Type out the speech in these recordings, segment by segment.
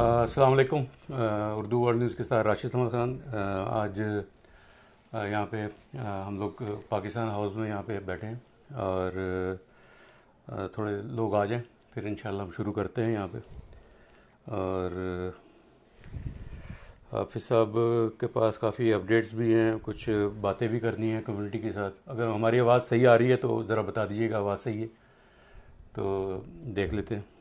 السلام علیکم Urdu world news کے ساتھ راشد احمد خان آج یہاں پہ ہم لوگ پاکستان ہاؤس میں یہاں پہ بیٹھے ہیں اور تھوڑے لوگ آ جائیں پھر انشاءاللہ ہم شروع کرتے ہیں یہاں پہ اور حافظ صاحب کے پاس کافی اپڈیٹس بھی ہیں کچھ باتیں بھی کرنی ہیں کمیونٹی کے ساتھ اگر ہماری آواز صحیح آ رہی ہے تو ذرا بتا دیجیے گا آواز صحیح ہے تو دیکھ لیتے ہیں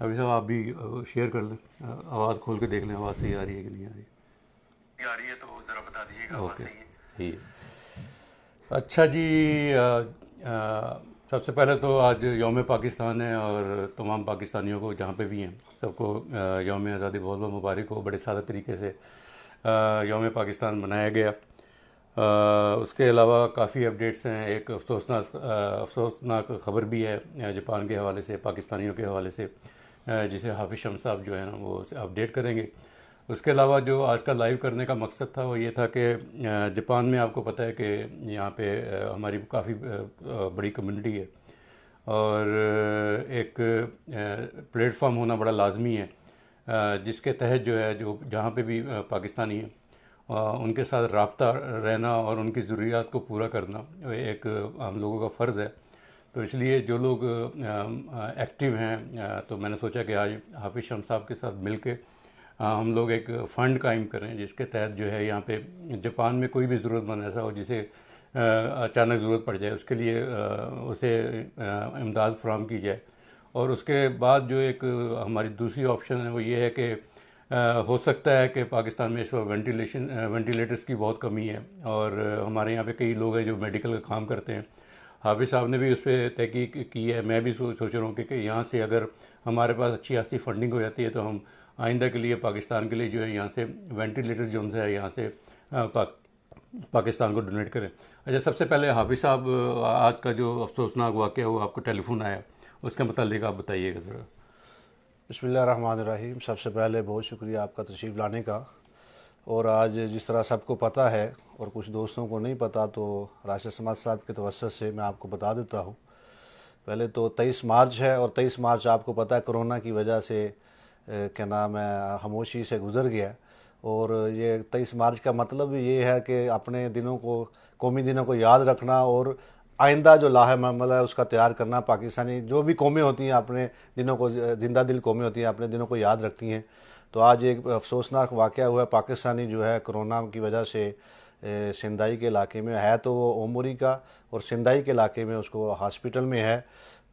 ابھی صاحب آپ بھی شیئر کر لیں آواز کھول کے دیکھ لیں آواز صحیح آ رہی ہے کہ نہیں آ رہی ہے آ رہی ہے تو ذرا بتا دیجیے گا اوکے صحیح ہے اچھا جی سب سے پہلے تو آج یوم پاکستان ہے اور تمام پاکستانیوں کو جہاں پہ بھی ہیں سب کو یوم آزادی بہت بہت مبارک ہو بڑے سادہ طریقے سے یوم پاکستان بنایا گیا اس کے علاوہ کافی اپڈیٹس ہیں ایک افسوسناک افسوسناک خبر بھی ہے جاپان کے حوالے سے پاکستانیوں کے حوالے سے جسے حافظ شم صاحب جو ہے نا وہ اسے اپڈیٹ کریں گے اس کے علاوہ جو آج کا لائیو کرنے کا مقصد تھا وہ یہ تھا کہ جاپان میں آپ کو پتہ ہے کہ یہاں پہ ہماری کافی بڑی کمیونٹی ہے اور ایک پلیٹ فارم ہونا بڑا لازمی ہے جس کے تحت جو ہے جو جہاں پہ بھی پاکستانی ہیں ان کے ساتھ رابطہ رہنا اور ان کی ضروریات کو پورا کرنا ایک ہم لوگوں کا فرض ہے تو اس لیے جو لوگ ایکٹیو ہیں تو میں نے سوچا کہ آج حافظ شم صاحب کے ساتھ مل کے ہم لوگ ایک فنڈ قائم کریں جس کے تحت جو ہے یہاں پہ جاپان میں کوئی بھی ضرورت مند ایسا ہو جسے اچانک ضرورت پڑ جائے اس کے لیے اسے امداد فراہم کی جائے اور اس کے بعد جو ایک ہماری دوسری آپشن ہے وہ یہ ہے کہ ہو سکتا ہے کہ پاکستان میں اس وقت وینٹیلیشن وینٹیلیٹرس کی بہت کمی ہے اور ہمارے یہاں پہ کئی لوگ ہیں جو میڈیکل کا کام کرتے ہیں حافظ صاحب نے بھی اس پہ تحقیق کی ہے میں بھی سوچ رہا ہوں کہ یہاں سے اگر ہمارے پاس اچھی خاصی فنڈنگ ہو جاتی ہے تو ہم آئندہ کے لیے پاکستان کے لیے جو ہے یہاں سے وینٹیلیٹر جو ہم سے یہاں سے پاکستان کو ڈونیٹ کریں اچھا سب سے پہلے حافظ صاحب آج کا جو افسوسناک واقعہ ہوا آپ کو ٹیلی فون آیا اس کے متعلق آپ بتائیے گا ذرا بسم اللہ الرحمن الرحیم سب سے پہلے بہت شکریہ آپ کا تشریف لانے کا اور آج جس طرح سب کو پتہ ہے اور کچھ دوستوں کو نہیں پتہ تو راشد سماج صاحب کے توسط سے میں آپ کو بتا دیتا ہوں پہلے تو تیئیس مارچ ہے اور تیئیس مارچ آپ کو پتہ ہے کرونا کی وجہ سے کیا نام ہے خاموشی سے گزر گیا اور یہ تیئیس مارچ کا مطلب یہ ہے کہ اپنے دنوں کو قومی دنوں کو یاد رکھنا اور آئندہ جو لاہ معاملہ ہے اس کا تیار کرنا پاکستانی جو بھی قومیں ہوتی ہیں اپنے دنوں کو زندہ دل قومیں ہوتی ہیں اپنے دنوں کو یاد رکھتی ہیں تو آج ایک افسوسناک واقعہ ہوا ہے پاکستانی جو ہے کرونا کی وجہ سے سندائی کے علاقے میں ہے تو وہ عمری کا اور سندائی کے علاقے میں اس کو ہاسپٹل میں ہے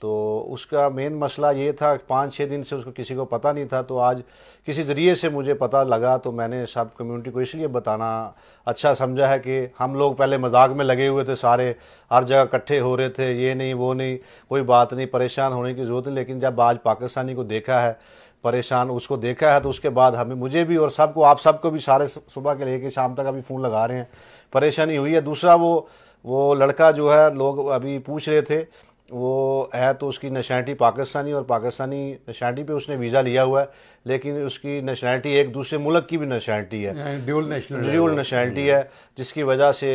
تو اس کا مین مسئلہ یہ تھا پانچ چھ دن سے اس کو کسی کو پتہ نہیں تھا تو آج کسی ذریعے سے مجھے پتہ لگا تو میں نے سب کمیونٹی کو اس لیے بتانا اچھا سمجھا ہے کہ ہم لوگ پہلے مذاق میں لگے ہوئے تھے سارے ہر جگہ کٹھے ہو رہے تھے یہ نہیں وہ نہیں کوئی بات نہیں پریشان ہونے کی ضرورت نہیں لیکن جب آج پاکستانی کو دیکھا ہے پریشان اس کو دیکھا ہے تو اس کے بعد ہمیں مجھے بھی اور سب کو آپ سب کو بھی سارے صبح کے لے کے شام تک ابھی فون لگا رہے ہیں پریشانی ہوئی ہے دوسرا وہ وہ لڑکا جو ہے لوگ ابھی پوچھ رہے تھے وہ ہے تو اس کی نیشنلٹی پاکستانی اور پاکستانی نیشنلٹی پہ اس نے ویزا لیا ہوا ہے لیکن اس کی نیشنلٹی ایک دوسرے ملک کی بھی نیشنلٹی ہے ڈیول نیشنلٹی ہے جس کی وجہ سے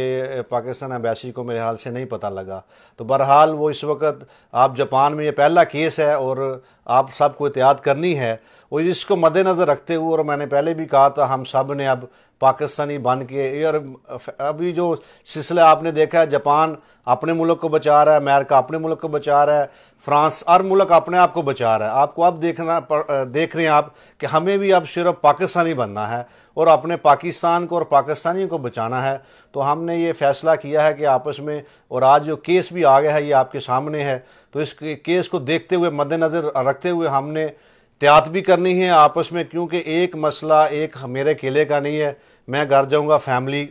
پاکستان امبیسی کو میرے حال سے نہیں پتہ لگا تو بہرحال وہ اس وقت آپ جاپان میں یہ پہلا کیس ہے اور آپ سب کو احتیاط کرنی ہے اور اس کو مد نظر رکھتے ہوئے اور میں نے پہلے بھی کہا تھا ہم سب نے اب پاکستانی بن کے اور ابھی جو سلسلہ آپ نے دیکھا ہے جاپان اپنے ملک کو بچا رہا ہے امریکہ اپنے ملک کو بچا رہا ہے فرانس ہر ملک اپنے آپ کو بچا رہا ہے آپ کو اب دیکھنا دیکھ رہے ہیں آپ کہ ہمیں بھی اب صرف پاکستانی بننا ہے اور اپنے پاکستان کو اور پاکستانیوں کو بچانا ہے تو ہم نے یہ فیصلہ کیا ہے کہ آپس میں اور آج جو کیس بھی آ گیا ہے یہ آپ کے سامنے ہے تو اس کیس کو دیکھتے ہوئے مد نظر رکھتے ہوئے ہم نے تیات بھی کرنی ہے آپس میں کیونکہ ایک مسئلہ ایک میرے اکیلے کا نہیں ہے میں گھر جاؤں گا فیملی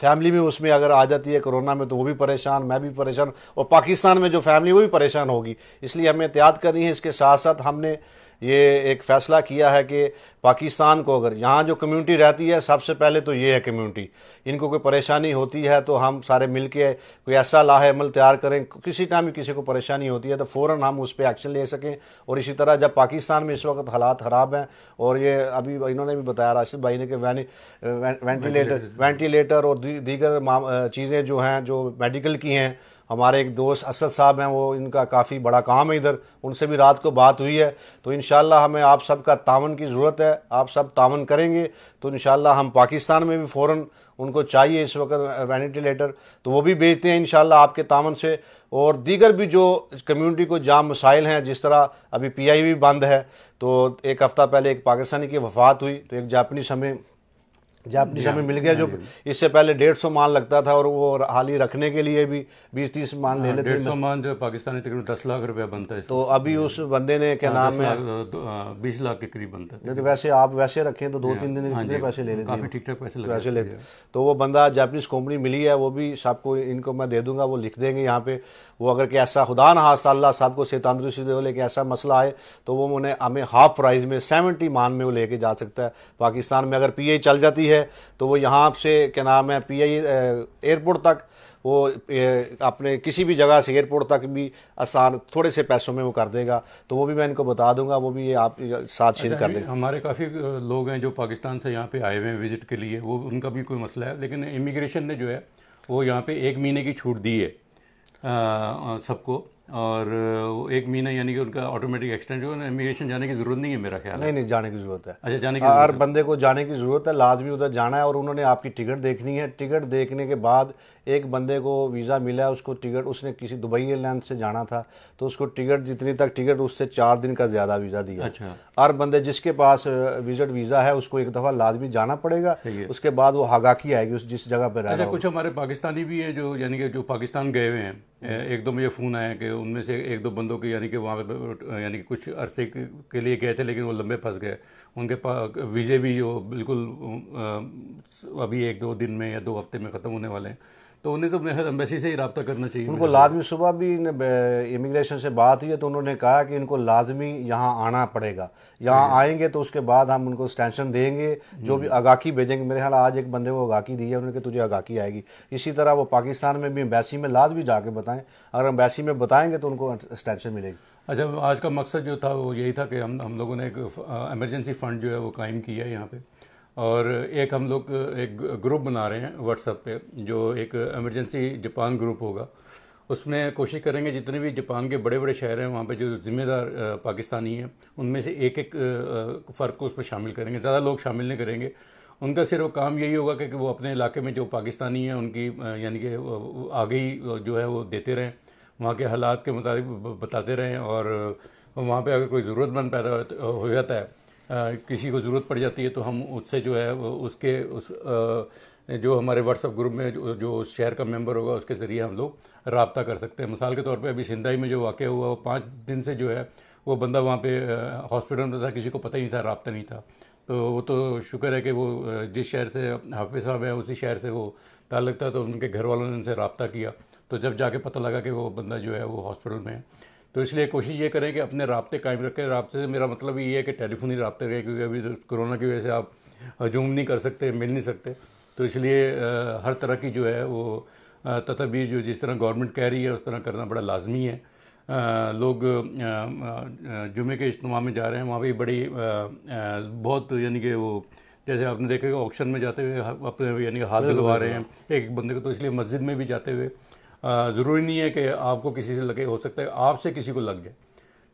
فیملی میں اس میں اگر آ جاتی ہے کرونا میں تو وہ بھی پریشان میں بھی پریشان اور پاکستان میں جو فیملی وہ بھی پریشان ہوگی اس لیے ہمیں تیات کرنی ہے اس کے ساتھ ساتھ ہم نے یہ ایک فیصلہ کیا ہے کہ پاکستان کو اگر یہاں جو کمیونٹی رہتی ہے سب سے پہلے تو یہ ہے کمیونٹی ان کو کوئی پریشانی ہوتی ہے تو ہم سارے مل کے کوئی ایسا لاہ عمل تیار کریں کسی طرح بھی کسی کو پریشانی ہوتی ہے تو فوراً ہم اس پہ ایکشن لے سکیں اور اسی طرح جب پاکستان میں اس وقت حالات خراب ہیں اور یہ ابھی انہوں نے بھی بتایا راشد بھائی نے کہ وینٹیلیٹر وینٹیلیٹر اور دیگر چیزیں جو ہیں جو میڈیکل کی ہیں ہمارے ایک دوست اسد صاحب ہیں وہ ان کا کافی بڑا کام ہے ادھر ان سے بھی رات کو بات ہوئی ہے تو انشاءاللہ ہمیں آپ سب کا تعاون کی ضرورت ہے آپ سب تعاون کریں گے تو انشاءاللہ ہم پاکستان میں بھی فوراً ان کو چاہیے اس وقت وینٹیلیٹر تو وہ بھی بیچتے ہیں انشاءاللہ آپ کے تعاون سے اور دیگر بھی جو کمیونٹی کو جام مسائل ہیں جس طرح ابھی پی آئی بھی بند ہے تو ایک ہفتہ پہلے ایک پاکستانی کی وفات ہوئی تو ایک جاپنیز ہمیں جاپنیز جی ہمیں مل گیا جو ہاں، جی۔ اس سے پہلے ڈیڑھ سو مان لگتا تھا اور وہ حالی رکھنے کے لیے بھی بیس تیس مان لے ہاں، لیتے ہیں پاکستانی تقریباً دس لاکھ روپیہ بنتا ہے تو ابھی اس بندے نے کیا ہاں، نام ہے بیس لاکھ کے قریب بنتا ہے کیونکہ ویسے آپ ویسے رکھیں تو دو جی، تین دن پیسے لے لیتے ہیں ٹھیک ٹھاک پیسے لیتے تو وہ بندہ جاپنیز کمپنی ملی ہے وہ بھی سب کو ان کو میں دے دوں گا وہ لکھ دیں گے یہاں پہ وہ اگر کہ ایسا خدا ہاں صاحب اللہ صاحب کو دے لے کہ ایسا مسئلہ آئے تو وہ انہیں ہمیں ہاف پرائز میں سیونٹی مان میں وہ لے کے جا سکتا ہے پاکستان میں اگر پی اے چل جاتی ہے ہے تو وہ یہاں سے کیا نام ہے پی آئی ایئرپورٹ تک وہ اپنے کسی بھی جگہ سے ایئرپورٹ تک بھی آسان تھوڑے سے پیسوں میں وہ کر دے گا تو وہ بھی میں ان کو بتا دوں گا وہ بھی آپ ساتھ شیئر اچھا کر جی، دیں ہمارے کافی لوگ ہیں جو پاکستان سے یہاں پہ آئے ہوئے ہیں وزٹ کے لیے وہ ان کا بھی کوئی مسئلہ ہے لیکن امیگریشن نے جو ہے وہ یہاں پہ ایک مہینے کی چھوٹ دی ہے سب کو اور ایک مہینہ یعنی کہ ان کا آٹومیٹک امیگریشن جانے کی ضرورت نہیں ہے میرا خیال نہیں نہیں جانے کی ضرورت ہے اچھا، ہر بندے کو جانے کی ضرورت ہے لازمی ادھر جانا ہے اور انہوں نے آپ کی ٹکٹ دیکھنی ہے ٹکٹ دیکھنے کے بعد ایک بندے کو ویزا ملا اس کو ٹکٹ اس نے کسی دبئی ایئر لائن سے جانا تھا تو اس کو ٹکٹ جتنی تک ٹکٹ اس سے چار دن کا زیادہ ویزا دیا اچھا۔ ہر بندے جس کے پاس ویزٹ ویزا ہے اس کو ایک دفعہ لازمی جانا پڑے گا اس کے بعد وہ ہاگا کی آئے گی اس جس جگہ پہ اچھا، رہا ہے کچھ ہمارے پاکستانی بھی ہیں جو یعنی کہ جو پاکستان گئے ہوئے ہیں ایک دو مجھے فون آیا کہ ان میں سے ایک دو بندوں کے یعنی کہ وہاں یعنی کہ کچھ عرصے کے لیے گئے تھے لیکن وہ لمبے پھنس گئے ان کے پاس ویزے بھی جو بالکل ابھی ایک دو دن میں یا دو ہفتے میں ختم ہونے والے ہیں تو انہیں تو محرض امبیسی سے ہی رابطہ کرنا چاہیے ان کو لازمی صبح بھی امیگریشن سے بات ہوئی ہے تو انہوں نے کہا کہ ان کو لازمی یہاں آنا پڑے گا یہاں ہاں۔ آئیں گے تو اس کے بعد ہم ان کو اسٹینشن دیں گے جو ہاں۔ بھی آگاہی بھیجیں گے میرے خیال آج ایک بندے کو آگاہی دی ہے انہوں نے کہا تجھے آگاہی آئے گی اسی طرح وہ پاکستان میں بھی امبیسی میں لازمی جا کے بتائیں اگر امبیسی میں بتائیں گے تو ان کو اسٹینشن ملے گی اچھا آج کا مقصد جو تھا وہ یہی تھا کہ ہم ہم لوگوں نے ایک ایمرجنسی فنڈ جو ہے وہ قائم کیا ہے یہاں پہ اور ایک ہم لوگ ایک گروپ بنا رہے ہیں واٹس اپ پہ جو ایک ایمرجنسی جاپان گروپ ہوگا اس میں کوشش کریں گے جتنے بھی جاپان کے بڑے بڑے شہر ہیں وہاں پہ جو ذمہ دار پاکستانی ہیں ان میں سے ایک ایک فرق کو اس پہ شامل کریں گے زیادہ لوگ شامل نہیں کریں گے ان کا صرف کام یہی ہوگا کہ وہ اپنے علاقے میں جو پاکستانی ہیں ان کی یعنی کہ آگے ہی جو ہے وہ دیتے رہیں وہاں کے حالات کے مطابق بتاتے رہیں اور وہاں پہ اگر کوئی ضرورت مند پیدا ہو جاتا ہے کسی کو ضرورت پڑ جاتی ہے تو ہم اس سے جو ہے اس کے اس جو ہمارے اپ گروپ میں جو اس شہر کا ممبر ہوگا اس کے ذریعے ہم لوگ رابطہ کر سکتے ہیں مثال کے طور پہ ابھی شندائی میں جو واقعہ ہوا وہ پانچ دن سے جو ہے وہ بندہ وہاں پہ ہاسپٹل میں تھا کسی کو پتہ ہی نہیں تھا رابطہ نہیں تھا تو وہ تو شکر ہے کہ وہ جس شہر سے حافظ صاحب ہیں اسی شہر سے وہ تعلق تھا تو ان کے گھر والوں نے ان سے رابطہ کیا تو جب جا کے پتہ لگا کہ وہ بندہ جو ہے وہ ہاسپٹل میں ہے تو اس لیے کوشش یہ کریں کہ اپنے رابطے قائم رکھیں رابطے سے میرا مطلب یہ ہے کہ ٹیلی ہی رابطے رہے کیونکہ ابھی کرونا کی وجہ سے آپ ہجوم نہیں کر سکتے مل نہیں سکتے تو اس لیے ہر طرح کی جو ہے وہ تدابیر جو جس طرح گورنمنٹ کہہ رہی ہے اس طرح کرنا بڑا لازمی ہے لوگ جمعے کے اجتماع میں جا رہے ہیں وہاں پہ بڑی بہت یعنی کہ وہ جیسے آپ نے دیکھے آپشن میں جاتے ہوئے اپنے یعنی کہ ہاتھ دلوا رہے ہیں ایک ایک بندے کو تو اس لیے مسجد میں بھی جاتے ہوئے ضروری نہیں ہے کہ آپ کو کسی سے لگے ہو سکتا ہے آپ سے کسی کو لگ جائے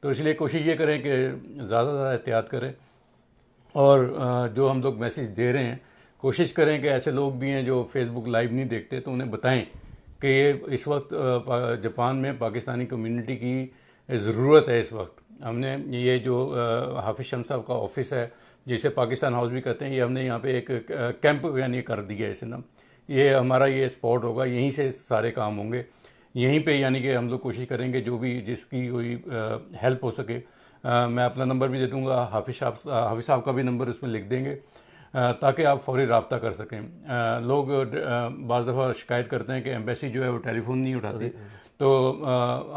تو اس لیے کوشش یہ کریں کہ زیادہ زیادہ احتیاط کریں اور جو ہم لوگ میسیج دے رہے ہیں کوشش کریں کہ ایسے لوگ بھی ہیں جو فیس بک لائیو نہیں دیکھتے تو انہیں بتائیں کہ یہ اس وقت جاپان میں پاکستانی کمیونٹی کی ضرورت ہے اس وقت ہم نے یہ جو حافظ شم صاحب کا آفس ہے جسے پاکستان ہاؤس بھی کہتے ہیں یہ ہم نے یہاں پہ ایک کیمپ یعنی کر دیا ہے اس نام یہ ہمارا یہ اسپاٹ ہوگا یہیں سے سارے کام ہوں گے یہیں پہ یعنی کہ ہم لوگ کوشش کریں گے جو بھی جس کی کوئی ہیلپ ہو سکے میں اپنا نمبر بھی دے دوں گا حافظ صاحب حافظ صاحب کا بھی نمبر اس میں لکھ دیں گے تاکہ آپ فوری رابطہ کر سکیں لوگ بعض دفعہ شکایت کرتے ہیں کہ ایمبیسی جو ہے وہ ٹیلی فون نہیں اٹھاتے جی، جی۔ تو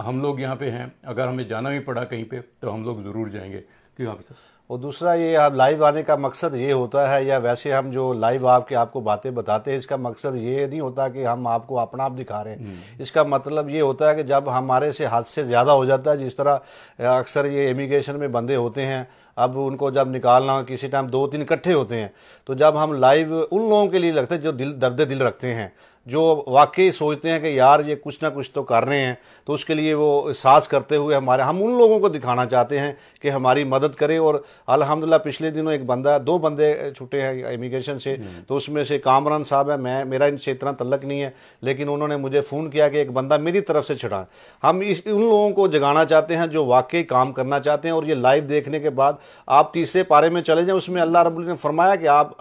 ہم لوگ یہاں پہ ہیں اگر ہمیں جانا بھی پڑا کہیں پہ تو ہم لوگ ضرور جائیں گے کیوں جی، حافظ صاحب اور دوسرا یہ لائیو آنے کا مقصد یہ ہوتا ہے یا ویسے ہم جو لائیو آپ کے آپ کو باتیں بتاتے ہیں اس کا مقصد یہ نہیں ہوتا کہ ہم آپ کو اپنا آپ دکھا رہے ہیں اس کا مطلب یہ ہوتا ہے کہ جب ہمارے سے حد سے زیادہ ہو جاتا ہے جس طرح اکثر یہ امیگریشن میں بندے ہوتے ہیں اب ان کو جب نکالنا کسی ٹائم دو تین کٹھے ہوتے ہیں تو جب ہم لائیو ان لوگوں کے لیے لگتے ہیں جو دل درد دل رکھتے ہیں جو واقعی سوچتے ہیں کہ یار یہ کچھ نہ کچھ تو کر رہے ہیں تو اس کے لیے وہ احساس کرتے ہوئے ہمارے ہم ان لوگوں کو دکھانا چاہتے ہیں کہ ہماری مدد کریں اور الحمدللہ پچھلے دنوں ایک بندہ دو بندے چھٹے ہیں امیگریشن سے تو اس میں سے کامران صاحب ہے میں میرا ان سے اتنا تعلق نہیں ہے لیکن انہوں نے مجھے فون کیا کہ ایک بندہ میری طرف سے چھڑا ہم اس ان لوگوں کو جگانا چاہتے ہیں جو واقعی کام کرنا چاہتے ہیں اور یہ لائیو دیکھنے کے بعد آپ تیسرے پارے میں چلے جائیں اس میں اللہ رب نے فرمایا کہ آپ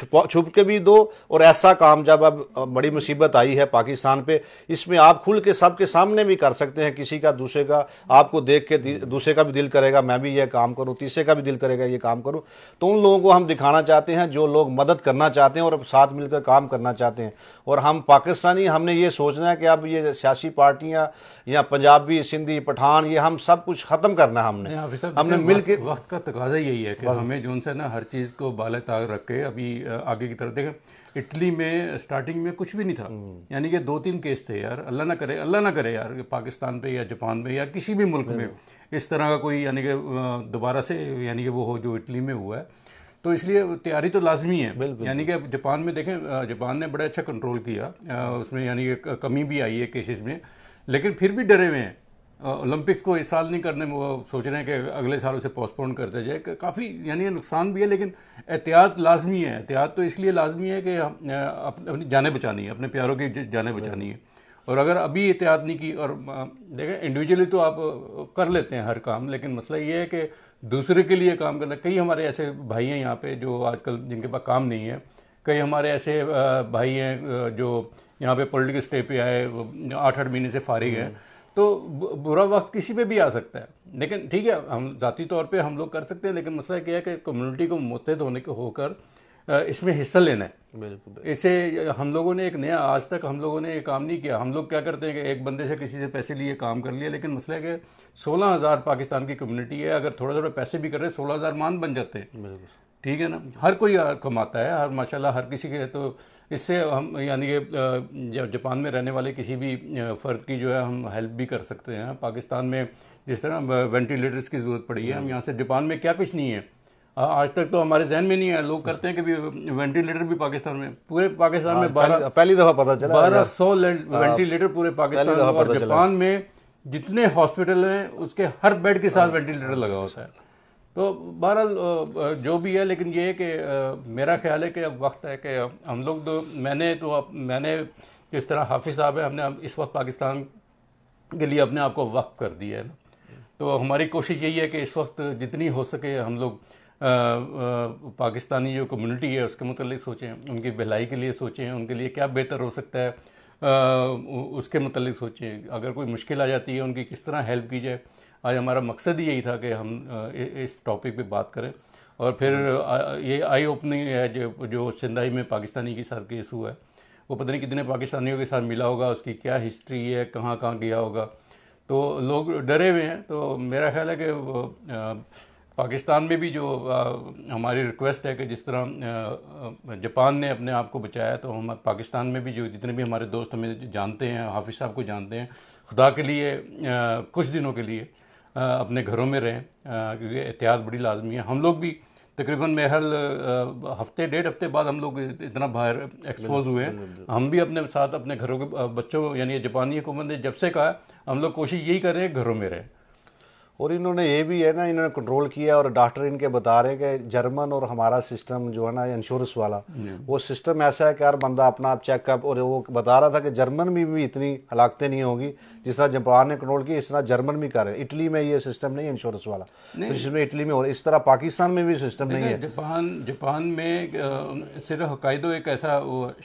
چھپ کے بھی دو اور ایسا کام جب اب بڑی آئی ہے پاکستان پہ اس میں آپ کھل کے سب کے سامنے بھی کر سکتے ہیں کسی کا دوسرے کا آپ کو دیکھ کے دوسرے کا بھی دل کرے گا میں بھی یہ کام کروں کا بھی دل کرے گا یہ کام کروں تو ان لوگوں کو ہم دکھانا چاہتے ہیں جو لوگ مدد کرنا چاہتے ہیں اور ساتھ مل کر کام کرنا چاہتے ہیں اور ہم پاکستانی ہم نے یہ سوچنا ہے کہ اب یہ سیاسی پارٹیاں یا پنجابی سندھی پٹھان یہ ہم سب کچھ ختم کرنا ہم نے ہم نے مل کے وقت کا تقاضا یہی ہے کہ ہمیں سے نا ہر چیز کو بالے تاغ رکھ کے اٹلی میں اسٹارٹنگ میں کچھ بھی نہیں تھا یعنی کہ دو تین کیس تھے یار اللہ نہ کرے اللہ نہ کرے یار پاکستان پہ یا جاپان پہ یا کسی بھی ملک میں اس طرح کا کوئی یعنی کہ دوبارہ سے یعنی کہ وہ ہو جو اٹلی میں ہوا ہے تو اس لیے تیاری تو لازمی ہے یعنی کہ جاپان میں دیکھیں جاپان نے بڑا اچھا کنٹرول کیا اس میں یعنی کہ کمی بھی آئی ہے کیسز میں لیکن پھر بھی ڈرے ہوئے ہیں اولمپکس کو اس سال نہیں کرنے میں وہ سوچ رہے ہیں کہ اگلے سال اسے پوسٹپون کر دیا جائے کافی یعنی نقصان بھی ہے لیکن احتیاط لازمی ہے احتیاط تو اس لیے لازمی ہے کہ اپنے اپنی جانیں بچانی ہے اپنے پیاروں کی جانیں بچانی ہے اور اگر ابھی احتیاط نہیں کی اور دیکھیں انڈیویجولی تو آپ کر لیتے ہیں ہر کام لیکن مسئلہ یہ ہے کہ دوسرے کے لیے کام کرنا کئی ہمارے ایسے بھائی ہیں یہاں پہ جو آج کل جن کے پاس کام نہیں ہے کئی ہمارے ایسے بھائی ہیں جو یہاں پہ پولیٹیکل اسٹے پہ آئے آٹھ آٹھ مہینے سے فارغ ہیں تو برا وقت کسی پہ بھی آ سکتا ہے لیکن ٹھیک ہے ہم ذاتی طور پہ ہم لوگ کر سکتے ہیں لیکن مسئلہ کیا ہے کہ کمیونٹی کو متحد ہونے کے ہو کر اس میں حصہ لینا ہے بالکل اسے ہم لوگوں نے ایک نیا آج تک ہم لوگوں نے یہ کام نہیں کیا ہم لوگ کیا کرتے ہیں کہ ایک بندے سے کسی سے پیسے لیے کام کر لیا لیکن مسئلہ ہے کہ سولہ ہزار پاکستان کی کمیونٹی ہے اگر تھوڑا تھوڑے پیسے بھی کرے سولہ ہزار مان بن جاتے ہیں ٹھیک ہے نا ہر کوئی کماتا ہے ہر ماشاء اللہ ہر کسی کے تو اس سے ہم یعنی کہ جاپان میں رہنے والے کسی بھی فرد کی جو ہے ہم ہیلپ بھی کر سکتے ہیں پاکستان میں جس طرح وینٹیلیٹرس کی ضرورت پڑی ہے ہم یہاں سے جاپان میں کیا کچھ نہیں ہے آج تک تو ہمارے ذہن میں نہیں ہے لوگ کرتے ہیں کہ وینٹیلیٹر بھی پاکستان میں پورے پاکستان میں ہاں، بارہ پہلی دفعہ چلا بارہ سو ہاں، وینٹیلیٹر پورے پاکستان اور جاپان میں جتنے ہاسپٹل ہیں اس کے ہر بیڈ کے ساتھ ہاں۔ وینٹیلیٹر لگا ہوتا ہے تو بہرحال جو بھی ہے لیکن یہ ہے کہ میرا خیال ہے کہ اب وقت ہے کہ ہم لوگ تو میں نے تو اب میں نے جس طرح حافظ صاحب ہیں ہم نے اس وقت پاکستان کے لیے اپنے آپ کو وقف کر دیا ہے نا تو ہماری کوشش یہی ہے کہ اس وقت جتنی ہو سکے ہم لوگ پاکستانی جو کمیونٹی ہے اس کے متعلق سوچیں ان کی بھلائی کے لیے سوچیں ان کے لیے کیا بہتر ہو سکتا ہے اس کے متعلق سوچیں اگر کوئی مشکل آ جاتی ہے ان کی کس طرح ہیلپ کی جائے آج ہمارا مقصد ہی یہی تھا کہ ہم اس ٹاپک پہ بات کریں اور پھر ہاں۔ یہ آئی اوپننگ ہے جو سندھائی میں پاکستانی کے ساتھ کیس ہوا ہے وہ پتہ نہیں کتنے پاکستانیوں کے ساتھ ملا ہوگا اس کی کیا ہسٹری ہے کہاں کہاں گیا ہوگا تو لوگ ڈرے ہوئے ہیں تو میرا خیال ہے کہ پاکستان میں بھی جو ہماری ریکویسٹ ہے کہ جس طرح جاپان نے اپنے آپ کو بچایا تو ہم پاکستان میں بھی جو جتنے بھی ہمارے دوست ہمیں جانتے ہیں حافظ صاحب کو جانتے ہیں خدا کے لیے کچھ دنوں کے لیے اپنے گھروں میں رہیں کیونکہ احتیاط بڑی لازمی ہے ہم لوگ بھی تقریباً محل ہفتے ڈیڑھ ہفتے بعد ہم لوگ اتنا باہر ایکسپوز ہوئے ہیں ہم بھی اپنے ساتھ اپنے گھروں کے بچوں یعنی جاپانی حکومت نے جب سے کہا ہم لوگ کوشش یہی کر رہے ہیں گھروں میں رہیں اور انہوں نے یہ بھی ہے نا انہوں نے کنٹرول کیا اور ڈاکٹر ان کے بتا رہے ہیں کہ جرمن اور ہمارا سسٹم جو ہے نا انشورنس والا وہ سسٹم ایسا ہے کہ ہر بندہ اپنا آپ چیک اپ اور وہ بتا رہا تھا کہ جرمن میں بھی اتنی ہلاکتیں نہیں ہوگی جس طرح جاپان نے کنٹرول کی اس طرح جرمن بھی کر رہے ہیں اٹلی میں یہ سسٹم نہیں انشورنس والا جس میں اٹلی میں اور اس طرح پاکستان میں بھی سسٹم نہیں ہے جاپان جاپان میں صرف حقائدو ایک ایسا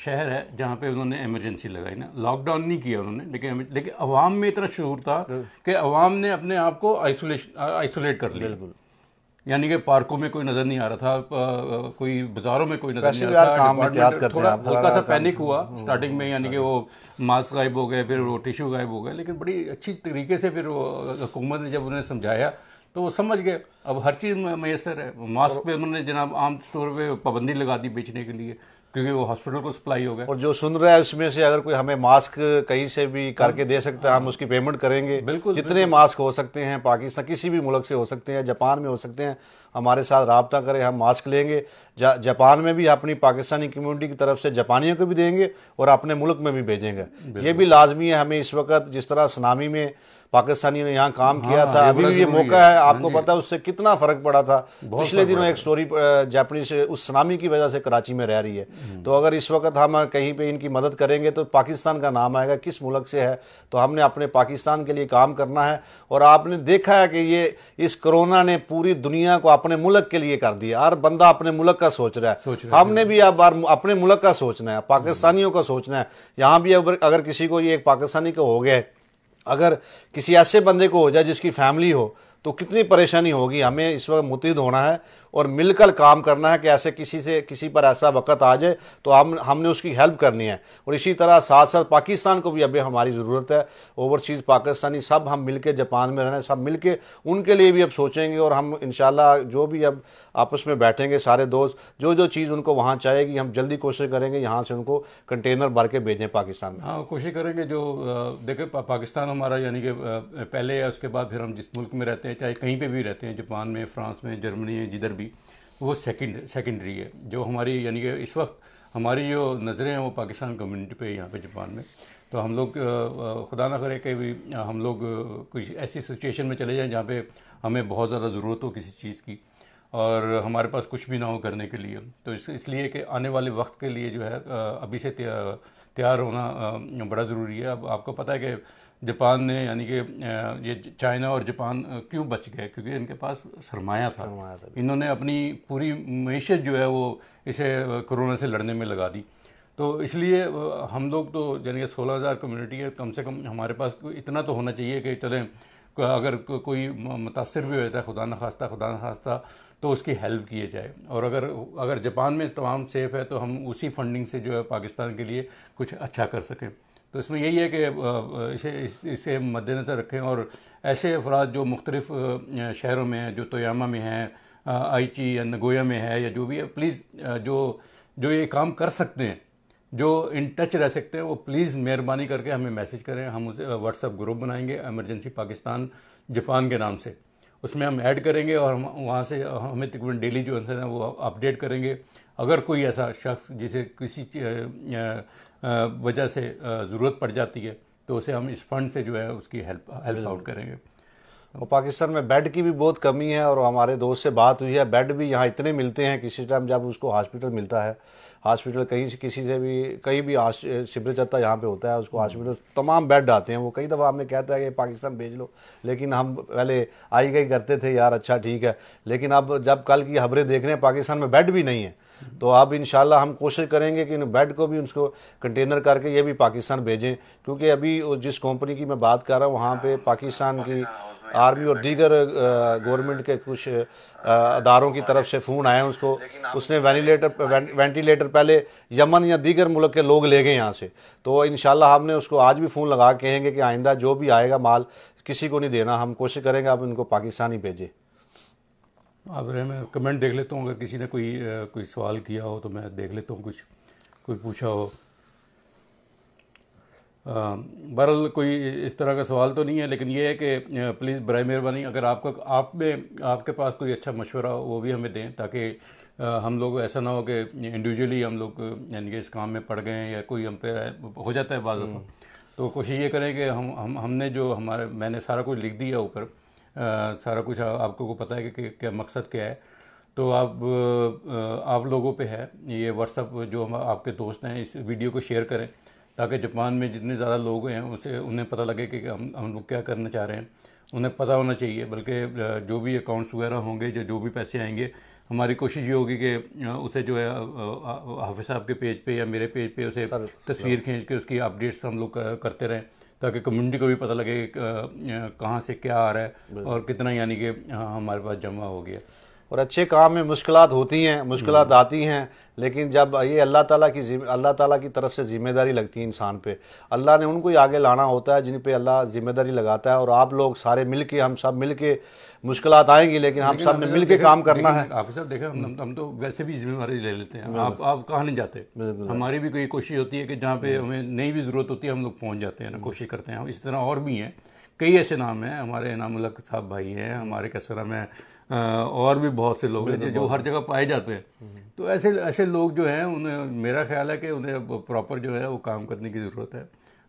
شہر ہے جہاں پہ انہوں نے ایمرجنسی لگائی نا لاک ڈاؤن نہیں کیا انہوں نے لیکن عوام میں اتنا شعور تھا ہاں۔ کہ عوام نے اپنے آپ کو آئسولیٹ Uh, کر لیا یعنی کہ پارکوں میں کوئی نظر نہیں آ رہا تھا کوئی بازاروں میں کوئی نظر نہیں تھا تھوڑا ہلکا سا پینک ہوا سٹارٹنگ میں یعنی کہ وہ ماسک غائب ہو گئے پھر وہ ٹیشو غائب ہو گئے لیکن بڑی اچھی طریقے سے پھر حکومت نے جب انہیں سمجھایا تو وہ سمجھ گئے اب ہر چیز میسر ہے ماسک پہ انہوں نے جناب عام سٹور پہ پابندی لگا دی بیچنے کے لیے کیونکہ وہ سپلائی ہو گیا اور جو سن رہا ہے اس میں سے اگر کوئی ہمیں ماسک کہیں سے بھی کر کے دے سکتا ہے ہم اس کی پیمنٹ کریں گے بالکل جتنے ماسک ہو سکتے ہیں پاکستان کسی بھی ملک سے ہو سکتے ہیں جاپان میں ہو سکتے ہیں ہمارے ساتھ رابطہ کریں ہم ماسک لیں گے جاپان میں بھی اپنی پاکستانی کمیونٹی کی طرف سے جاپانیوں کو بھی دیں گے اور اپنے ملک میں بھی بھیجیں گے یہ بھی لازمی ہے ہمیں اس وقت جس طرح سنامی میں پاکستانیوں نے یہاں کام کیا ہاں، تھا ابھی بھی یہ موقع ہے آپ ہاں کو جی۔ پتا ہے اس سے کتنا فرق پڑا تھا پچھلے دنوں ایک جیپنی جاپنیز اس سنامی کی وجہ سے کراچی میں رہ رہی ہے تو اگر اس وقت ہم کہیں پہ ان کی مدد کریں گے تو پاکستان کا نام آئے گا کس ملک سے ہے تو ہم نے اپنے پاکستان کے لیے کام کرنا ہے اور آپ نے دیکھا ہے کہ یہ اس کرونا نے پوری دنیا کو اپنے ملک کے لیے کر دیا ہر بندہ اپنے ملک کا سوچ رہا ہے ہم نے بھی اب اپنے ملک کا سوچنا ہے پاکستانیوں کا سوچنا ہے یہاں بھی اگر اگر کسی کو یہ ایک پاکستانی کو ہو گئے اگر کسی ایسے بندے کو ہو جائے جس کی فیملی ہو تو کتنی پریشانی ہوگی ہمیں اس وقت متحد ہونا ہے اور مل کر کام کرنا ہے کہ ایسے کسی سے کسی پر ایسا وقت آ جائے تو ہم نے اس کی ہیلپ کرنی ہے اور اسی طرح ساتھ ساتھ پاکستان کو بھی ابھی ہماری ضرورت ہے اوور چیز پاکستانی سب ہم مل کے جاپان میں رہیں سب مل کے ان کے لیے بھی اب سوچیں گے اور ہم انشاءاللہ جو بھی اب آپس میں بیٹھیں گے سارے دوست جو جو چیز ان کو وہاں چاہے گی ہم جلدی کوشش کریں گے یہاں سے ان کو کنٹینر بھر کے بھیجیں پاکستان میں ہاں کوشش کریں گے جو دیکھیں پاکستان ہمارا یعنی کہ پہلے یا اس کے بعد پھر ہم جس ملک میں رہتے ہیں چاہے کہیں پہ بھی رہتے ہیں جاپان میں فرانس میں جرمنی میں جدھر بھی وہ سیکنڈ سیکنڈری ہے جو ہماری یعنی کہ اس وقت ہماری جو نظریں ہیں وہ پاکستان کمیونٹی پہ یہاں پہ جاپان میں تو ہم لوگ خدا نہ کرے کہ بھی ہم لوگ کچھ ایسی سچویشن میں چلے جائیں جہاں پہ ہمیں بہت زیادہ ضرورت ہو کسی چیز کی اور ہمارے پاس کچھ بھی نہ ہو کرنے کے لیے تو اس اس لیے کہ آنے والے وقت کے لیے جو ہے ابھی سے تیار ہونا بڑا ضروری ہے اب آپ کو پتہ ہے کہ جاپان نے یعنی کہ یہ چائنا اور جاپان کیوں بچ گئے کیونکہ ان کے پاس سرمایہ تھا انہوں نے اپنی پوری معیشت جو ہے وہ اسے کرونا سے لڑنے میں لگا دی تو اس لیے ہم لوگ تو یعنی کہ سولہ ہزار کمیونٹی ہے کم سے کم ہمارے پاس اتنا تو ہونا چاہیے کہ چلیں اگر کوئی متاثر بھی ہو جاتا ہے خدا نخواستہ خدا نخواستہ تو اس کی ہیلپ کیے جائے اور اگر اگر جاپان میں تمام سیف ہے تو ہم اسی فنڈنگ سے جو ہے پاکستان کے لیے کچھ اچھا کر سکیں تو اس میں یہی ہے کہ اسے اسے مد نظر رکھیں اور ایسے افراد جو مختلف شہروں میں ہیں جو تویاما میں ہیں آئی چی یا نگویا میں ہے یا جو بھی ہے پلیز جو جو یہ کام کر سکتے ہیں جو ان ٹچ رہ سکتے ہیں وہ پلیز مہربانی کر کے ہمیں میسج کریں ہم اسے واٹس ایپ گروپ بنائیں گے ایمرجنسی پاکستان جاپان کے نام سے اس میں ہم ایڈ کریں گے اور ہم وہاں سے ہمیں تقریباً ڈیلی جو وہ اپڈیٹ کریں گے اگر کوئی ایسا شخص جسے کسی وجہ سے ضرورت پڑ جاتی ہے تو اسے ہم اس فنڈ سے جو ہے اس کی ہیلپ ہیلپ آؤٹ کریں گے اور پاکستان میں بیڈ کی بھی بہت کمی ہے اور ہمارے دوست سے بات ہوئی ہے بیڈ بھی یہاں اتنے ملتے ہیں کسی ٹائم جب اس کو ہاسپٹل ملتا ہے ہاسپٹل کہیں سے کسی سے بھی کہیں بھی سبر چتہ یہاں پہ ہوتا ہے اس کو ہاسپٹل تمام بیڈ آتے ہیں وہ کئی دفعہ ہمیں کہتا ہے کہ پاکستان بھیج لو لیکن ہم پہلے آئی گئی کرتے تھے یار اچھا ٹھیک ہے لیکن اب جب کل کی خبریں دیکھ رہے ہیں پاکستان میں بیڈ بھی نہیں ہے تو اب انشاءاللہ ہم کوشش کریں گے کہ بیڈ کو بھی اس کو کنٹینر کر کے یہ بھی پاکستان بھیجیں کیونکہ ابھی جس کمپنی کی میں بات کر رہا ہوں وہاں پہ پاکستان کی آرمی اور دیگر گورنمنٹ کے کچھ اداروں کی طرف سے فون آئے اس کو اس نے وینٹیلیٹر پہلے یمن یا دیگر ملک کے لوگ لے گئے یہاں سے تو انشاءاللہ ہم نے اس کو آج بھی فون لگا کہیں گے کہ آئندہ جو بھی آئے گا مال کسی کو نہیں دینا ہم کوشش کریں گے آپ ان کو پاکستانی بھیجے رہے میں کمنٹ دیکھ لیتا ہوں اگر کسی نے کوئی کوئی سوال کیا ہو تو میں دیکھ لیتا ہوں کچھ کوئی پوچھا ہو برحال کوئی اس طرح کا سوال تو نہیں ہے لیکن یہ ہے کہ پلیز برائے مہربانی اگر آپ کا آپ میں آپ کے پاس کوئی اچھا مشورہ ہو وہ بھی ہمیں دیں تاکہ ہم لوگ ایسا نہ ہو کہ انڈیویجولی ہم لوگ یعنی کہ اس کام میں پڑ گئے ہیں یا کوئی ہم پہ ہو جاتا ہے بعض تو کوشش یہ کریں کہ ہم ہم نے جو ہمارے میں نے سارا کچھ لکھ دیا اوپر سارا کچھ آپ کو پتہ ہے کہ کیا مقصد کیا ہے تو آپ آپ لوگوں پہ ہے یہ واٹس اپ جو آپ کے دوست ہیں اس ویڈیو کو شیئر کریں تاکہ جاپان میں جتنے زیادہ لوگ ہیں اسے انہیں پتہ لگے کہ ہم ہم لوگ کیا کرنا چاہ رہے ہیں انہیں پتہ ہونا چاہیے بلکہ جو بھی اکاؤنٹس وغیرہ ہوں گے یا جو بھی پیسے آئیں گے ہماری کوشش یہ ہوگی کہ اسے جو ہے حافظ صاحب کے پیج پہ یا میرے پیج پہ اسے تصویر کھینچ کے اس کی اپڈیٹس ہم لوگ کرتے رہیں تاکہ کمیونٹی کو بھی پتہ لگے کہ کہاں سے کیا آ رہا ہے اور کتنا یعنی کہ ہمارے پاس جمع ہو گیا اور اچھے کام میں مشکلات ہوتی ہیں مشکلات آتی ہیں لیکن جب یہ اللہ تعالیٰ کی اللہ تعالیٰ کی طرف سے ذمہ داری لگتی ہے انسان پہ اللہ نے ان کو ہی آگے لانا ہوتا ہے جن پہ اللہ ذمہ داری لگاتا ہے اور آپ لوگ سارے مل کے ہم سب مل کے مشکلات آئیں گی لیکن ہم سب نے مل کے کام کرنا ہے آفر صاحب دیکھیں ہم تو ویسے بھی ذمہ داری لے لیتے ہیں آپ آپ کہاں نہیں جاتے ہماری بھی کوئی کوشش ہوتی ہے کہ جہاں پہ ہمیں نئی بھی ضرورت ہوتی ہے ہم لوگ پہنچ جاتے ہیں کوشش کرتے ہیں اس طرح اور بھی ہیں کئی ایسے نام ہیں ہمارے انعام الق صاحب بھائی ہیں ہمارے کسرم ہیں اور بھی بہت سے لوگ ہیں جو ہر جگہ پائے جاتے ہیں تو ایسے ایسے لوگ جو ہیں انہیں میرا خیال ہے کہ انہیں پراپر جو ہے وہ کام کرنے کی ضرورت ہے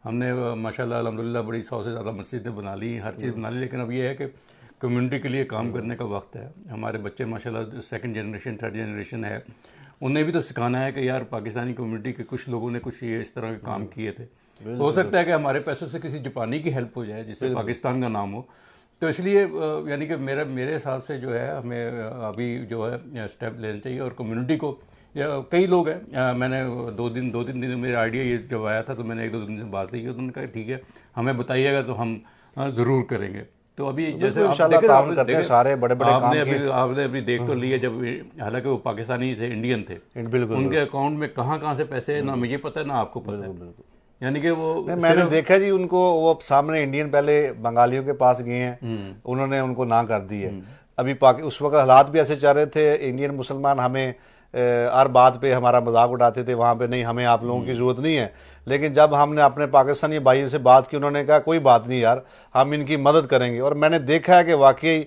ہم نے ماشاء اللہ الحمد للہ بڑی سو سے زیادہ مسجدیں بنا لی ہر چیز بنا لی لیکن اب یہ ہے کہ کمیونٹی کے لیے کام کرنے کا وقت ہے ہمارے بچے ماشاء اللہ سیکنڈ جنریشن تھرڈ جنریشن ہے انہیں بھی تو سکھانا ہے کہ یار پاکستانی کمیونٹی کے کچھ لوگوں نے کچھ یہ اس طرح کے کام کیے تھے ہو سکتا ہے کہ ہمارے پیسوں سے کسی جاپانی کی ہیلپ ہو جائے جس سے پاکستان کا نام ہو تو اس لیے یعنی کہ میرا میرے حساب سے جو ہے ہمیں ابھی جو ہے اسٹیپ لینا چاہیے اور کمیونٹی کو یا کئی لوگ ہیں میں نے دو دن دو تین دن میرا آئیڈیا یہ جب آیا تھا تو میں نے ایک دو دن سے بات کی تو انہوں نے کہا ٹھیک ہے ہمیں بتائیے گا تو ہم ضرور کریں گے تو ابھی جیسے سارے بڑے بڑے آپ نے ابھی آپ نے ابھی دیکھ تو لیے جب حالانکہ وہ پاکستانی تھے انڈین تھے ان کے اکاؤنٹ میں کہاں کہاں سے پیسے نہ مجھے پتہ ہے نہ آپ کو پتہ ہے یعنی کہ وہ میں نے دیکھا جی ان کو وہ سامنے انڈین پہلے بنگالیوں کے پاس گئے ہیں انہوں نے ان کو نہ کر دی ہے ابھی پاک اس وقت حالات بھی ایسے چل رہے تھے انڈین مسلمان ہمیں ہر بات پہ ہمارا مذاق اٹھاتے تھے وہاں پہ نہیں ہمیں آپ لوگوں کی ضرورت نہیں ہے لیکن جب ہم نے اپنے پاکستانی بھائیوں سے بات کی انہوں نے کہا کوئی بات نہیں یار ہم ان کی مدد کریں گے اور میں نے دیکھا ہے کہ واقعی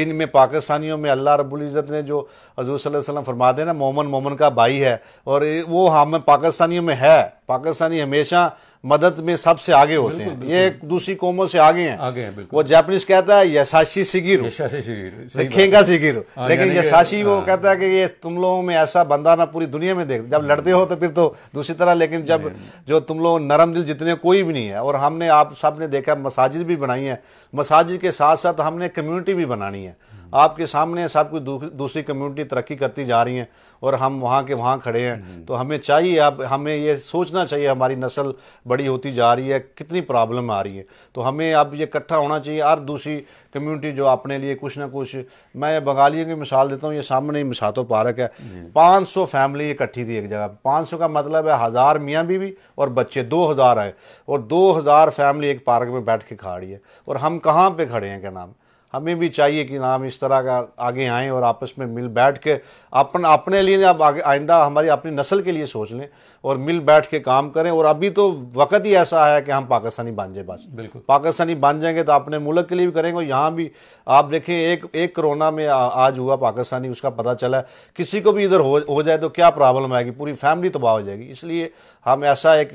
ان میں پاکستانیوں میں اللہ رب العزت نے جو حضور صلی اللہ علیہ وسلم فرما دے نا مومن مومن کا بھائی ہے اور وہ ہم پاکستانیوں میں ہے پاکستانی ہمیشہ مدد میں سب سے آگے ہوتے ہیں یہ دوسری قوموں سے آگے ہیں وہ کہتا ہے یساشی یعنی لیکن یساشی وہ ہاں۔ کہتا ہے کہ یہ تم لوگوں میں ایسا بندہ میں پوری دنیا میں دیکھ جب لڑتے ہو تو پھر تو دوسری طرح لیکن جب جو تم لوگ نرم دل جتنے کوئی بھی نہیں ہے اور ہم نے آپ سب نے دیکھا مساجد بھی بنائی ہے مساجد کے ساتھ ساتھ ہم نے کمیونٹی بھی بنانی ہے آپ کے سامنے سب کوئی دوسری کمیونٹی ترقی کرتی جا رہی ہیں اور ہم وہاں کے وہاں کھڑے ہیں تو ہمیں چاہیے آپ ہمیں یہ سوچنا چاہیے ہماری نسل بڑی ہوتی جا رہی ہے کتنی پرابلم آ رہی ہے تو ہمیں اب یہ اکٹھا ہونا چاہیے ہر دوسری کمیونٹی جو اپنے لیے کچھ نہ کچھ میں بنگالیوں کی مثال دیتا ہوں یہ سامنے ہی مساتو پارک ہے جی۔ پانچ سو فیملی اکٹھی تھی ایک جگہ پانچ سو کا مطلب ہے ہزار میاں بیوی اور بچے دو ہزار آئے اور دو ہزار فیملی ایک پارک میں بیٹھ کے کھا رہی ہے اور ہم کہاں پہ کھڑے ہیں کیا نام ہمیں بھی چاہیے کہ ہم اس طرح کا آگے آئیں اور آپس میں مل بیٹھ کے اپنے لیے آئندہ ہماری اپنی نسل کے لیے سوچ لیں اور مل بیٹھ کے کام کریں اور ابھی تو وقت ہی ایسا ہے کہ ہم پاکستانی باندھ جائیں بالکل پاکستانی بان جائیں گے تو اپنے ملک کے لیے بھی کریں گے یہاں بھی آپ دیکھیں ایک ایک کرونا میں آج ہوا پاکستانی اس کا پتہ چلا ہے کسی کو بھی ادھر ہو جائے تو کیا پرابلم آئے گی پوری فیملی تباہ ہو جائے گی اس لیے ہم ایسا ایک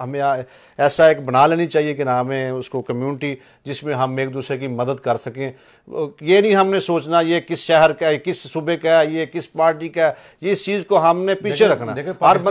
ہمیں ایسا ایک بنا لینی چاہیے کہ نام ہے اس کو کمیونٹی جس میں ہم ایک دوسرے کی مدد کر سکیں یہ نہیں ہم نے سوچنا یہ کس شہر کا ہے کس صوبے کا ہے یہ کس پارٹی کا ہے یہ اس چیز کو ہم نے پیچھے رکھنا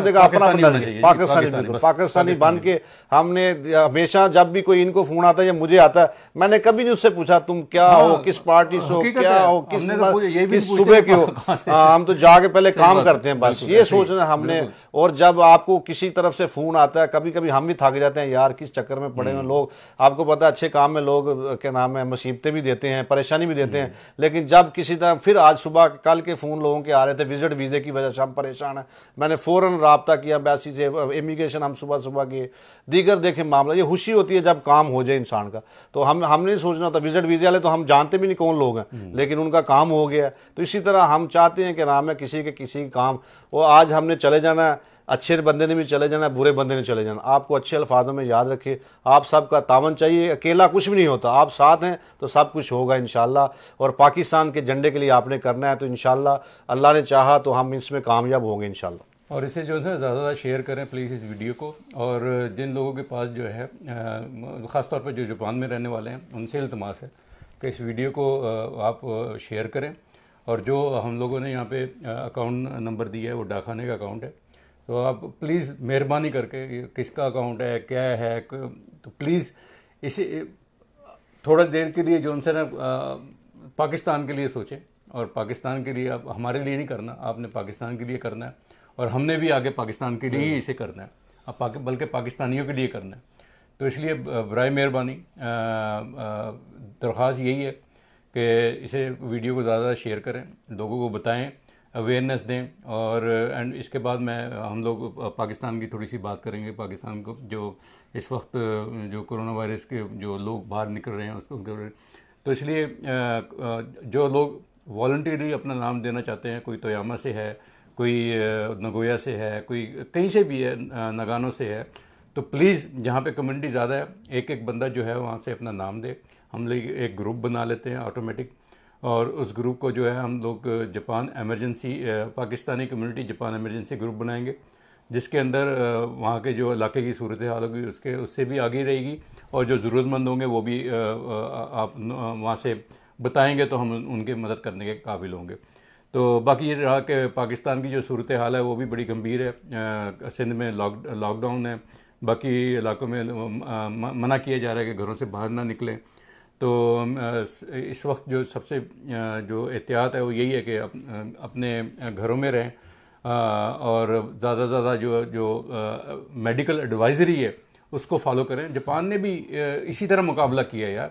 دے گا اپنا بنا لیں جی، پاکستانی پاکستانی بن کے ہم نے ہمیشہ جب بھی کوئی ان کو فون آتا ہے یا مجھے آتا ہے میں نے کبھی نہیں اس سے پوچھا تم کیا ہاں، ہو کس پارٹی سے ہو کیا ہو کس صبح کے ہو ہاں، ہم تو جا کے پہلے کام کرتے ہیں بس یہ سوچنا ہم نے اور جب آپ کو کسی طرف سے فون آتا ہے کبھی کبھی ہم بھی تھک جاتے ہیں یار کس چکر میں پڑے ہیں لوگ آپ کو پتا اچھے کام میں لوگ کے نام ہے مصیبتیں بھی دیتے ہیں پریشانی بھی دیتے ہیں لیکن جب کسی طرح پھر آج صبح کل کے فون لوگوں کے آ رہے تھے وزٹ ویزے کی وجہ سے ہم پریشان ہیں میں نے فوراً رابطہ رابطہ کیا سے امیگریشن ہم صبح صبح کیے دیگر دیکھیں معاملہ یہ خوشی ہوتی ہے جب کام ہو جائے انسان کا تو ہم نے نہیں سوچنا تھا وزٹ ویزے والے تو ہم جانتے بھی نہیں کون لوگ ہیں لیکن ان کا کام ہو گیا تو اسی طرح ہم چاہتے ہیں کہ نام ہے کسی کے کسی کام وہ آج ہم نے چلے جانا ہے اچھے بندے نے بھی چلے جانا ہے برے بندے نے چلے جانا آپ کو اچھے الفاظوں میں یاد رکھیے آپ سب کا تعاون چاہیے اکیلا کچھ بھی نہیں ہوتا آپ ساتھ ہیں تو سب کچھ ہوگا انشاءاللہ اور پاکستان کے جنڈے کے لیے آپ نے کرنا ہے تو انشاءاللہ اللہ نے چاہا تو ہم اس میں کامیاب ہوں گے انشاءاللہ اور اسے جو ہے زیادہ زیادہ شیئر کریں پلیز اس ویڈیو کو اور جن لوگوں کے پاس جو ہے خاص طور پہ جو جاپان میں رہنے والے ہیں ان سے التماس ہے کہ اس ویڈیو کو آپ شیئر کریں اور جو ہم لوگوں نے یہاں پہ اکاؤنٹ نمبر دیا ہے وہ ڈاکھانے کا اکاؤنٹ ہے تو آپ پلیز مہربانی کر کے کس کا اکاؤنٹ ہے کیا ہے تو پلیز اسے تھوڑا دیر کے لیے جو ان سے نا پاکستان کے لیے سوچیں اور پاکستان کے لیے آپ ہمارے لیے نہیں کرنا آپ نے پاکستان کے لیے کرنا ہے اور ہم نے بھی آگے پاکستان کے لیے ہی ہاں۔ اسے کرنا ہے بلکہ پاکستانیوں کے لیے کرنا ہے تو اس لیے برائے مہربانی درخواست یہی ہے کہ اسے ویڈیو کو زیادہ شیئر کریں لوگوں کو بتائیں اویئرنیس دیں اور اینڈ اس کے بعد میں ہم لوگ پاکستان کی تھوڑی سی بات کریں گے پاکستان کو جو اس وقت جو کرونا وائرس کے جو لوگ باہر نکل رہے ہیں اس کو تو اس لیے جو لوگ والنٹیئرلی اپنا نام دینا چاہتے ہیں کوئی تویامہ سے ہے کوئی نگویا سے ہے کوئی کہیں سے بھی ہے نگانوں سے ہے تو پلیز جہاں پہ کمیونٹی زیادہ ہے ایک ایک بندہ جو ہے وہاں سے اپنا نام دے ہم لوگ ایک گروپ بنا لیتے ہیں آٹومیٹک اور اس گروپ کو جو ہے ہم لوگ Japan emergency Pakistani community Japan emergency group بنائیں گے جس کے اندر وہاں کے جو علاقے کی صورت حال ہوگی اس کے اس سے بھی آگے رہے گی اور جو ضرورت مند ہوں گے وہ بھی آپ وہاں سے بتائیں گے تو ہم ان کی مدد کرنے کے قابل ہوں گے تو باقی یہ رہا کہ پاکستان کی جو صورت حال ہے وہ بھی بڑی گمبھیر ہے سندھ میں لاک لاک ڈاؤن ہے باقی علاقوں میں منع کیا جا رہا ہے کہ گھروں سے باہر نہ نکلیں تو اس وقت جو سب سے جو احتیاط ہے وہ یہی ہے کہ اپنے گھروں میں رہیں اور زیادہ سے زیادہ جو جو میڈیکل ایڈوائزری ہے اس کو فالو کریں جاپان نے بھی اسی طرح مقابلہ کیا ہے یار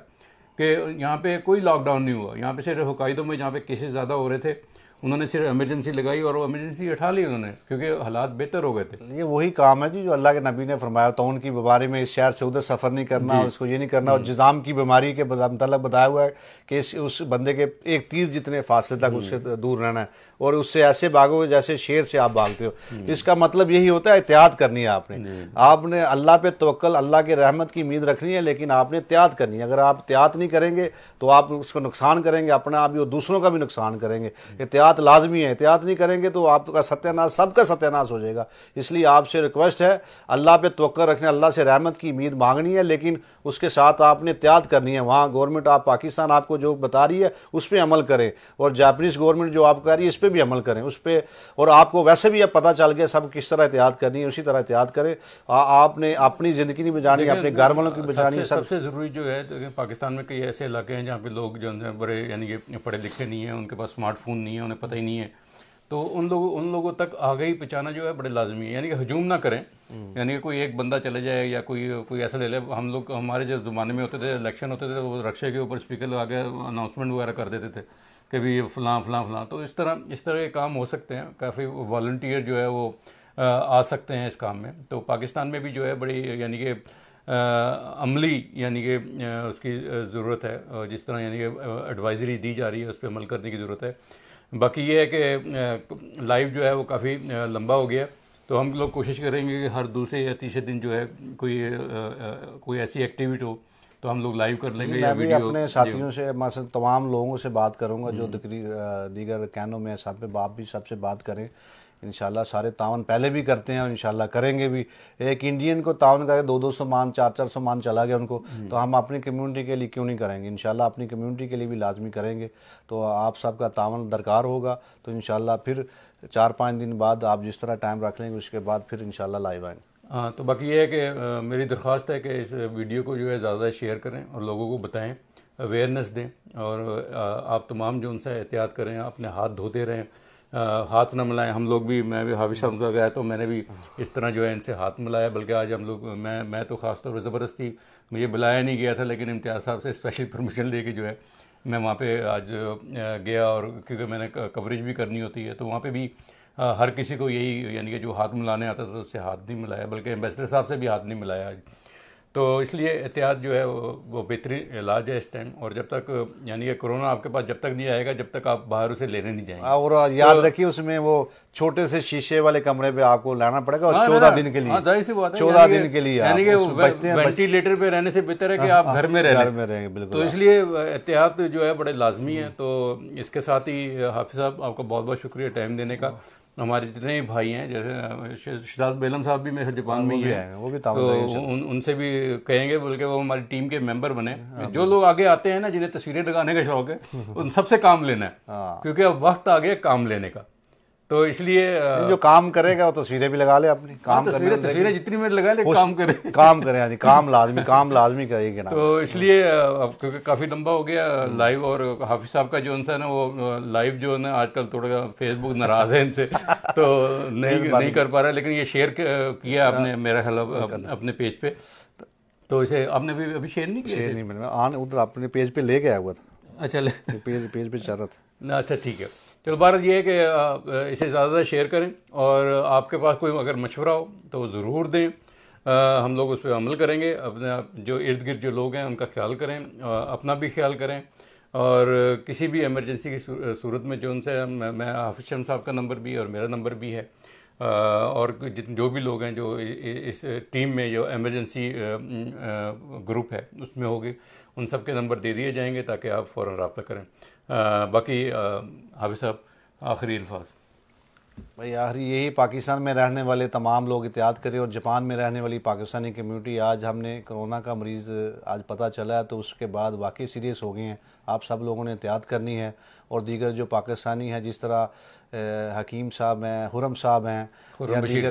کہ یہاں پہ کوئی لاک ڈاؤن نہیں ہوا یہاں پہ صرف حقائدوں میں جہاں پہ کیسز زیادہ ہو رہے تھے انہوں نے صرف ایمرجنسی لگائی اور وہ ایمرجنسی اٹھا لی انہوں نے کیونکہ حالات بہتر ہو گئے تھے یہ وہی کام ہے جی جو اللہ کے نبی نے فرمایا تو ان کی بیماری میں اس شہر سے ادھر سفر نہیں کرنا اور جی۔ اس کو یہ نہیں کرنا اور جی۔ جزام کی بیماری کے متعلق بتایا ہوا ہے کہ اس اس بندے کے ایک تیر جتنے فاصلے تک اس جی۔ سے دور رہنا ہے اور اس سے ایسے بھاگو گے جیسے شیر سے آپ بھاگتے ہو اس کا مطلب یہی ہوتا ہے احتیاط کرنی ہے آپ نے آپ نے اللہ پہ توکل اللہ کے رحمت کی امید رکھنی ہے لیکن آپ نے احتیاط کرنی ہے اگر آپ احتیاط نہیں کریں گے تو آپ اس کو نقصان کریں گے اپنا آپ دوسروں کا بھی نقصان کریں گے احتیاط احتیاط لازمی ہے احتیاط نہیں کریں گے تو آپ کا ستیہ ستیہ اس لیے آپ سے ریکویسٹ ہے اللہ پہ توقع رکھنے اللہ سے رحمت کی امید مانگنی ہے لیکن اس کے ساتھ آپ نے احتیاط کرنی ہے وہاں گورنمنٹ آپ پاکستان آپ کو جو بتا رہی ہے اس پہ عمل کریں اور جاپنیز گورنمنٹ جو آپ کہہ رہی ہے اس پہ بھی عمل کریں اس پہ اور آپ کو ویسے بھی اب پتا چل گیا سب کس طرح احتیاط کرنی ہے اسی طرح احتیاط کریں آپ نے اپنی زندگی نہیں بچانی اپنے گھر والوں کی بجانی سب سے ضروری جو ہے پاکستان میں کئی ایسے علاقے ہیں جہاں پہ لوگ جو ہے بڑے یعنی کہ پڑھے لکھے نہیں ہیں ان کے پاس اسمارٹ فون نہیں ہے انہیں پتہ ہی نہیں ہے تو ان لوگوں ان لوگوں تک آگے ہی پہنچانا جو ہے بڑے لازمی ہے یعنی کہ ہجوم نہ کریں یعنی کہ کوئی ایک بندہ چلے جائے یا کوئی کوئی ایسا لے لے ہم لوگ ہمارے جو زمانے میں ہوتے تھے الیکشن ہوتے تھے وہ رکشے کے اوپر اسپیکر لگا کے اناؤنسمنٹ وغیرہ کر دیتے تھے کہ بھی فلاں فلاں فلاں تو اس طرح اس طرح کے کام ہو سکتے ہیں کافی والنٹیئر جو ہے وہ آ سکتے ہیں اس کام میں تو پاکستان میں بھی جو ہے بڑی یعنی کہ عملی یعنی کہ اس کی ضرورت ہے جس طرح یعنی کہ ایڈوائزری دی جا رہی ہے اس پہ عمل کرنے کی ضرورت ہے باقی یہ ہے کہ لائیو جو ہے وہ کافی لمبا ہو گیا تو ہم لوگ کوشش کریں گے کہ ہر دوسرے یا تیسرے دن جو ہے کوئی کوئی ایسی ایکٹیویٹی ہو تو ہم لوگ لائیو کر لیں گے یا اپنے جی۔ ساتھیوں سے تمام لوگوں سے بات کروں گا جو دیگر کینوں میں ساتھ میں باپ بھی سب سے بات کریں انشاءاللہ سارے تعاون پہلے بھی کرتے ہیں اور انشاءاللہ کریں گے بھی ایک انڈین کو تعاون کرے دو دو سو مان چار چار سو مان چلا گیا ان کو تو ہم اپنی کمیونٹی کے لیے کیوں نہیں کریں گے انشاءاللہ اپنی کمیونٹی کے لیے بھی لازمی کریں گے تو آپ سب کا تعاون درکار ہوگا تو انشاءاللہ پھر چار پانچ دن بعد آپ جس طرح ٹائم رکھ لیں گے اس کے بعد پھر انشاءاللہ لائیو آئیں گے ہاں تو باقی یہ ہے کہ میری درخواست ہے کہ اس ویڈیو کو جو ہے زیادہ شیئر کریں اور لوگوں کو بتائیں اویئرنیس دیں اور آپ تمام جو ان سے احتیاط کریں اپنے ہاتھ دھوتے رہیں ہاتھ نہ ملائے ہم لوگ بھی میں بھی حافظ حمزہ گیا تو میں نے بھی اس طرح جو ہے ان سے ہاتھ ملایا بلکہ آج ہم لوگ میں میں تو خاص طور پر زبردستی مجھے بلایا نہیں گیا تھا لیکن امتیاز صاحب سے اسپیشل پرمیشن لے کے جو ہے میں وہاں پہ آج گیا اور کیونکہ میں نے کوریج بھی کرنی ہوتی ہے تو وہاں پہ بھی ہر کسی کو یہی یعنی کہ جو ہاتھ ملانے آتا تھا اس سے ہاتھ نہیں ملایا بلکہ امبیسڈر صاحب سے بھی ہاتھ نہیں ملایا آج تو اس لیے احتیاط جو ہے وہ بہترین علاج ہے اس ٹائم اور جب تک یعنی کہ کورونا آپ کے پاس جب تک نہیں آئے گا جب تک آپ باہر اسے لینے نہیں جائیں گے اور یاد رکھیے اس میں وہ چھوٹے سے شیشے والے کمرے پہ آپ کو لانا پڑے گا اور ہاں، چودہ دن کے لیے ہاں، یعنی کہ یعنی وینٹیلیٹر پہ رہنے سے بہتر ہے کہ آپ ہاں، گھر میں رہیں گے تو اس لیے احتیاط جو ہے بڑے لازمی ہے تو اس کے ساتھ ہی حافظ صاحب آپ کا بہت بہت شکریہ ٹائم دینے کا ہمارے جتنے بھائی ہیں جیسے شداد بیلم صاحب بھی میرے جاپان میں ہی ہیں ان سے بھی کہیں گے بول کے وہ ہماری ٹیم کے ممبر بنے ہاں، ہاں۔ جو لوگ آگے آتے ہیں نا جنہیں تصویریں لگانے کا شوق ہے ان سب سے کام لینا ہے ہاں۔ کیونکہ اب وقت آ گیا کام لینے کا تو اس لیے جو کام کرے گا وہ تصویریں بھی لگا لے اپنی ہاں، کام تصویریں تصویریں جتنی منٹ لگا لے کام کرے کام کریں ہاں جی، کام لازمی کام لازمی کرے گا تو اس لیے کیونکہ کافی لمبا ہو گیا لائیو اور حافظ صاحب کا جو ان سے نا وہ لائیو جو ہے نا آج کل تھوڑا فیس بک ناراض ہے ان سے تو نہیں نہیں کر پا رہا لیکن یہ شیئر کیا ہاں، آپ نے میرا خیال اپنے پیج پہ تو اسے آپ نے بھی ابھی شیئر نہیں کیا شیئر نہیں ادھر پیج پہ لے گیا اچھا پیج پہ چل رہا تھا اچھا ٹھیک ہے چلو بھارت یہ ہے کہ اسے زیادہ زیادہ شیئر کریں اور آپ کے پاس کوئی اگر مشورہ ہو تو ضرور دیں ہم لوگ اس پہ عمل کریں گے اپنے جو ارد گرد جو لوگ ہیں ان کا خیال کریں اپنا بھی خیال کریں اور کسی بھی ایمرجنسی کی صورت میں جو ان سے میں حافظ شم صاحب کا نمبر بھی ہے اور میرا نمبر بھی ہے اور جو بھی لوگ ہیں جو اس ٹیم میں جو ایمرجنسی گروپ ہے اس میں ہوگی ان سب کے نمبر دے دیے جائیں گے تاکہ آپ فوراً رابطہ کریں باقی حافظ صاحب آخری الفاظ بھائی آخری یہی پاکستان میں رہنے والے تمام لوگ احتیاط کریں اور جاپان میں رہنے والی پاکستانی کمیونٹی آج ہم نے کرونا کا مریض آج پتہ چلا ہے تو اس کے بعد واقعی سیریس ہو گئے ہیں آپ سب لوگوں نے احتیاط کرنی ہے اور دیگر جو پاکستانی ہیں جس طرح حکیم صاحب ہیں حرم صاحب ہیں جی۔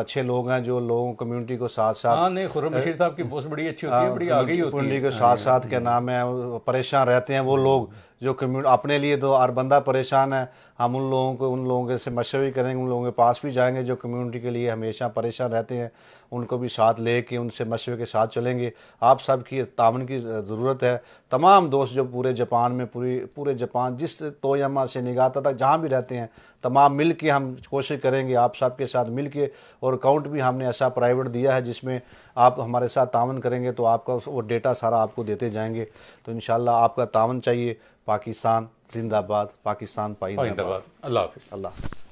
اچھے لوگ ہیں جو لوگوں کمیونٹی کو ساتھ ساتھ ہاں، نہیں بشیر صاحب کی بڑی بڑی اچھی ہوتی ہوتی ہے ہے آگئی کمیونٹی کے ساتھ ساتھ کیا نام ہے پریشان رہتے ہیں وہ لوگ جو کمیونٹی اپنے لیے تو ہر بندہ پریشان ہے ہم ان لوگوں کو ان لوگوں سے مشورے کریں گے ان لوگوں کے پاس بھی جائیں گے جو کمیونٹی کے لیے ہمیشہ پریشان رہتے ہیں ان کو بھی ساتھ لے کے ان سے مشورے کے ساتھ چلیں گے آپ سب کی تعاون کی ضرورت ہے تمام دوست جو پورے جاپان میں پوری پورے جاپان جس تویما سے نگاتا تک جہاں بھی رہتے ہیں تمام مل کے ہم کوشش کریں گے آپ سب کے ساتھ مل کے اور اکاؤنٹ بھی ہم نے ایسا پرائیویٹ دیا ہے جس میں آپ ہمارے ساتھ تعاون کریں گے تو آپ کا وہ ڈیٹا سارا آپ کو دیتے جائیں گے تو ان شاء اللہ آپ کا تعاون چاہیے پاکستان زندہ آباد پاکستان پائندہ باد اللہ حافظ اللہ حافظ